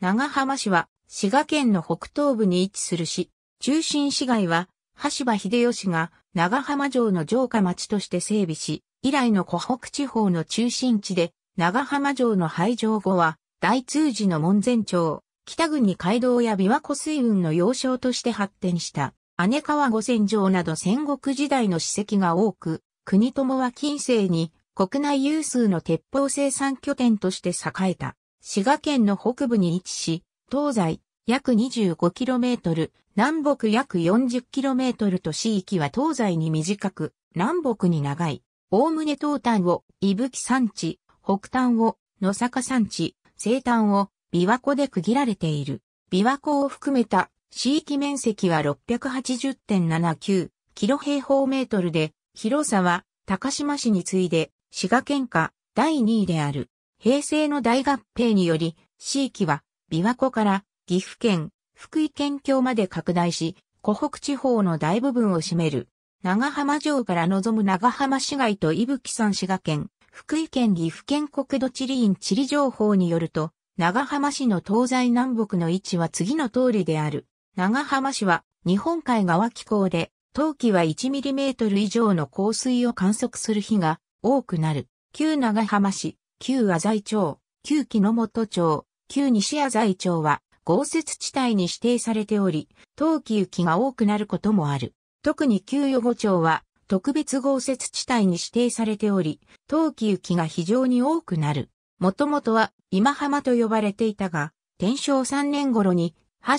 長浜市は滋賀県の北東部に位置する市、中心市街は、橋場秀吉が長浜城の城下町として整備し、以来の湖北地方の中心地で、長浜城の廃城後は、大通寺の門前町、北国街道や琵琶湖水運の要衝として発展した、姉川五泉城など戦国時代の史跡が多く、国友は近世に国内有数の鉄砲生産拠点として栄えた。滋賀県の北部に位置し、東西約 25km、南北約 40km と地域は東西に短く、南北に長い。おおむね東端を伊吹山地、北端を野坂山地、西端を琵琶湖で区切られている。琵琶湖を含めた地域面積は680.79キロ平方メートルで、広さは高島市に次いで滋賀県下第2位である。平成の大合併により、地域は、琵琶湖から岐阜県、福井県境まで拡大し、湖北地方の大部分を占める。長浜城から望む長浜市街と伊吹山滋賀県、福井県岐阜県国土地理院地理情報によると、長浜市の東西南北の位置は次の通りである。長浜市は日本海側気候で、冬季は1トル以上の降水を観測する日が多くなる。旧長浜市、旧浅井町、旧木の本町、旧西浅井町は豪雪地帯に指定されており、冬季雪が多くなることもある。特に旧予後町は特別豪雪地帯に指定されており、冬季雪が非常に多くなる。もともとは今浜と呼ばれていたが、天正3年頃に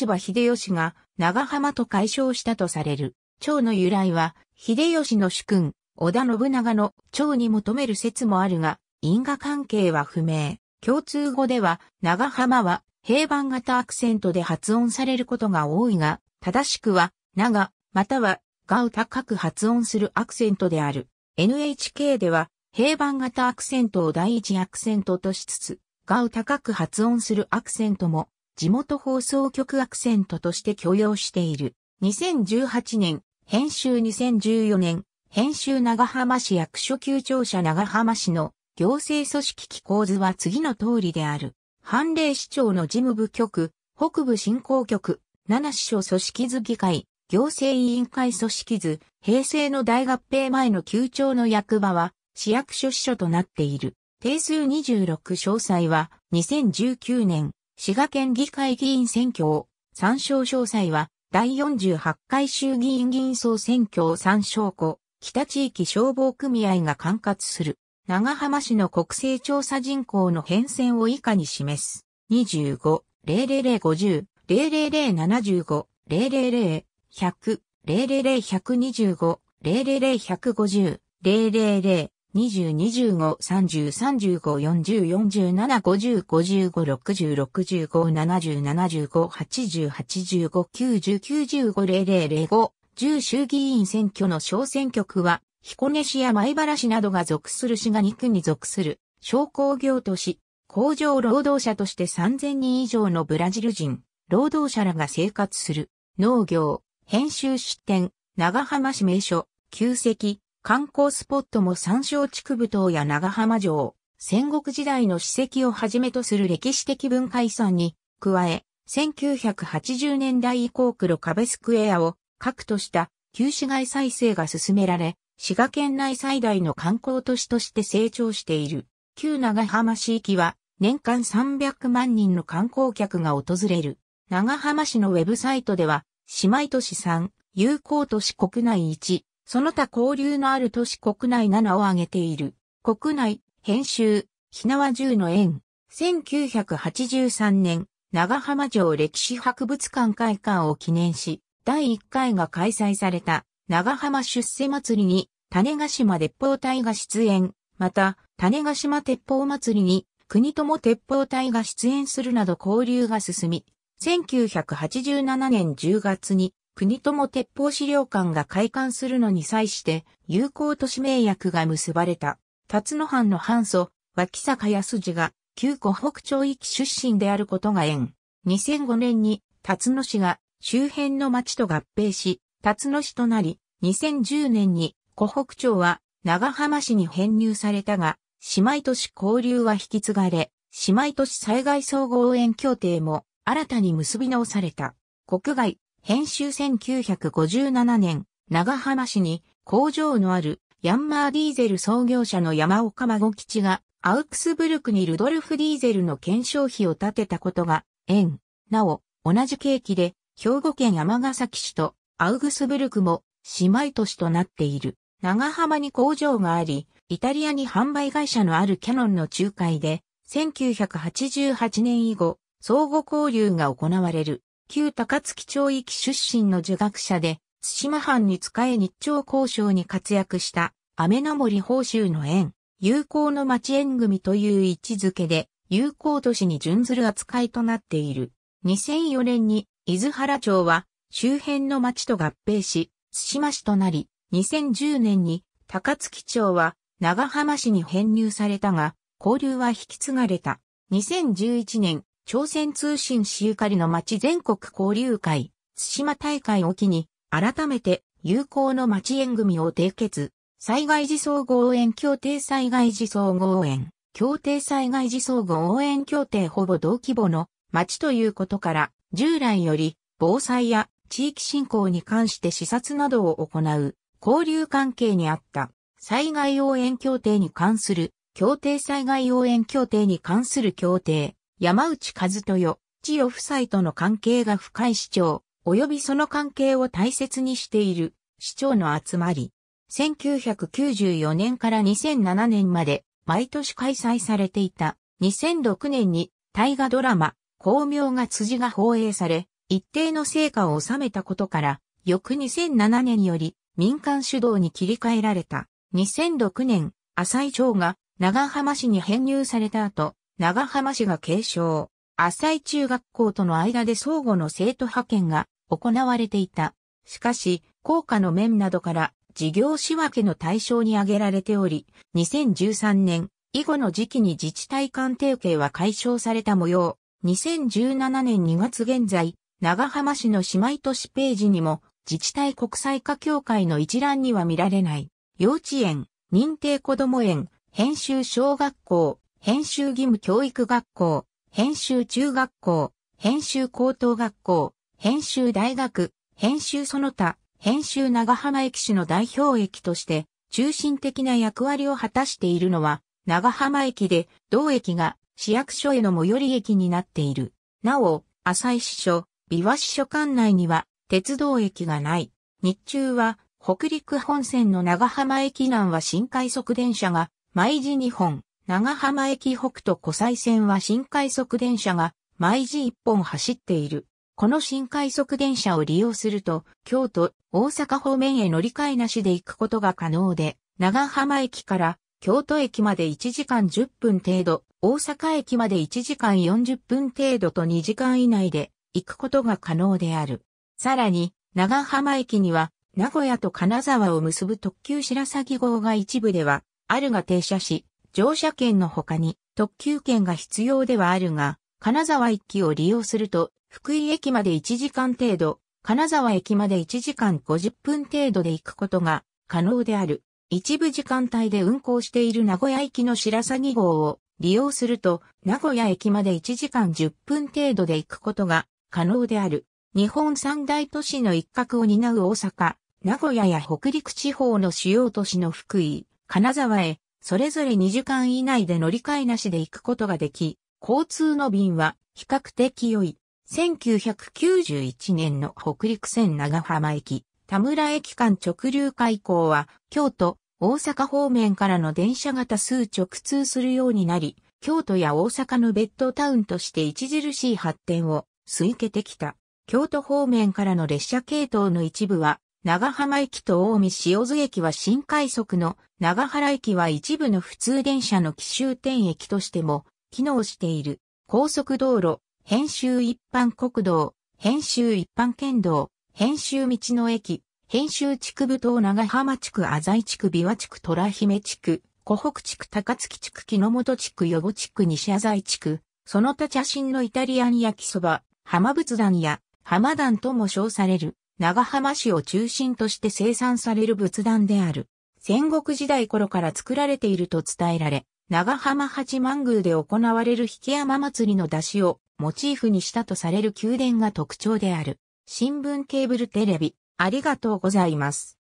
橋場秀吉が長浜と解消したとされる。町の由来は、秀吉の主君、織田信長の町に求める説もあるが、因果関係は不明。共通語では、長浜は平板型アクセントで発音されることが多いが、正しくは、長、または、がを高く発音するアクセントである。NHK では、平板型アクセントを第一アクセントとしつつ、がを高く発音するアクセントも、地元放送局アクセントとして許容している。2018年、編集2014年、編集長浜市役所級庁舎長浜市の行政組織機構図は次の通りである。判例市長の事務部局、北部振興局、七市所組織図議会、行政委員会組織図、平成の大合併前の旧庁の役場は、市役所支所となっている。定数26詳細は、2019年、滋賀県議会議員選挙を、参照詳細は、第48回衆議院議員総選挙を参照後、北地域消防組合が管轄する。長浜市の国勢調査人口の変遷を以下に示す。25、00050、00075、000、100、000125、00150、000、2 0 2 5 3 0 3 5 4 0 4 7 5 0 5 5 6 0 6 5 7 0 7 5 8 0 8 5 9 0 9 5 0 0 0 0 5 1 0衆議院選挙の小選挙区は彦根市や米原市などが属する市が2区に属する商工業都市、工場労働者として3000人以上のブラジル人、労働者らが生活する、農業、編集出店、長浜市名所、旧跡、観光スポットも山椒地区部島や長浜城、戦国時代の史跡をはじめとする歴史的文化遺産に、加え、1980年代以降黒壁スクエアを核とした旧市街再生が進められ、滋賀県内最大の観光都市として成長している。旧長浜市域は年間300万人の観光客が訪れる。長浜市のウェブサイトでは、姉妹都市3、友好都市国内1、その他交流のある都市国内7を挙げている。国内、編集、ひなわ10の園。1983年、長浜城歴史博物館開館を記念し、第1回が開催された。長浜出世祭りに、種ヶ島鉄砲隊が出演、また、種ヶ島鉄砲祭りに、国友鉄砲隊が出演するなど交流が進み、1987年10月に、国友鉄砲資料館が開館するのに際して、友好都市名約が結ばれた、辰野藩の藩祖、脇坂康次が、旧湖北町域出身であることが縁。2005年に、辰野市が周辺の町と合併し、辰野市となり、2010年に湖北町は長浜市に編入されたが、姉妹都市交流は引き継がれ、姉妹都市災害総合応援協定も新たに結び直された。国外、編集1957年、長浜市に工場のあるヤンマーディーゼル創業者の山岡孫吉がアウクスブルクにルドルフ・ディーゼルの検証費を立てたことが、縁。なお、同じ契機で、兵庫県ヶ崎市とアウグスブルクも姉妹都市となっている。長浜に工場があり、イタリアに販売会社のあるキャノンの仲介で、1988年以後、相互交流が行われる。旧高槻町域出身の儒学者で、津島藩に仕え日朝交渉に活躍した、雨の森報酬の縁、友好の町縁組という位置づけで、友好都市に準ずる扱いとなっている。2004年に、伊豆原町は、周辺の町と合併し、津島市となり、2010年に高槻町は長浜市に編入されたが、交流は引き継がれた。2011年、朝鮮通信市ゆかりの町全国交流会、津島大会を機に、改めて友好の町縁組を締結。災害時総合援協定災害時総合援、協定災害時総合応援協定ほぼ同規模の町ということから、従来より防災や地域振興に関して視察などを行う、交流関係にあった、災害応援協定に関する、協定災害応援協定に関する協定、山内和豊、千代夫妻との関係が深い市長、及びその関係を大切にしている、市長の集まり。1994年から2007年まで、毎年開催されていた。2006年に、大河ドラマ、光明が辻が放映され、一定の成果を収めたことから、翌2007年より民間主導に切り替えられた。2006年、浅井町が長浜市に編入された後、長浜市が継承、浅井中学校との間で相互の生徒派遣が行われていた。しかし、効果の面などから事業仕分けの対象に挙げられており、2013年以後の時期に自治体間提携は解消された模様。2017年2月現在、長浜市の姉妹都市ページにも、自治体国際化協会の一覧には見られない、幼稚園、認定子ども園、編集小学校、編集義務教育学校、編集中学校、編集高等学校、編集大学、編集その他、編集長浜駅市の代表駅として、中心的な役割を果たしているのは、長浜駅で、同駅が市役所への最寄り駅になっている。なお、浅井支所、美和市所管内には鉄道駅がない。日中は北陸本線の長浜駅南は新快速電車が、毎時2本、長浜駅北と湖西線は新快速電車が、毎時1本走っている。この新快速電車を利用すると、京都、大阪方面へ乗り換えなしで行くことが可能で、長浜駅から京都駅まで1時間10分程度、大阪駅まで1時間40分程度と2時間以内で行くことが可能である。さらに、長浜駅には、名古屋と金沢を結ぶ特急白鷺号が一部では、あるが停車し、乗車券の他に特急券が必要ではあるが、金沢駅を利用すると、福井駅まで1時間程度、金沢駅まで1時間50分程度で行くことが可能である。一部時間帯で運行している名古屋行きの白鷺号を利用すると、名古屋駅まで1時間10分程度で行くことが可能である。日本三大都市の一角を担う大阪、名古屋や北陸地方の主要都市の福井、金沢へ、それぞれ2時間以内で乗り換えなしで行くことができ、交通の便は比較的良い。1991年の北陸線長浜駅、田村駅間直流開港は、京都、大阪方面からの電車が多数直通するようになり、京都や大阪のベッドタウンとして著しい発展をいけてきた。京都方面からの列車系統の一部は、長浜駅と大見塩津駅は新快速の、長原駅は一部の普通電車の奇襲点駅としても、機能している。高速道路、編集一般国道、編集一般県道、編集道の駅、編集地区部と長浜地区、浅井地区、琵琶地区、虎姫地区、湖北地区、高槻地区、木の本地区、余母地区、西浅井地区、その他茶真のイタリアン焼きそば、浜仏壇や浜壇とも称される長浜市を中心として生産される仏壇である。戦国時代頃から作られていると伝えられ、長浜八幡宮で行われる引山祭りの出汁をモチーフにしたとされる宮殿が特徴である。新聞ケーブルテレビ、ありがとうございます。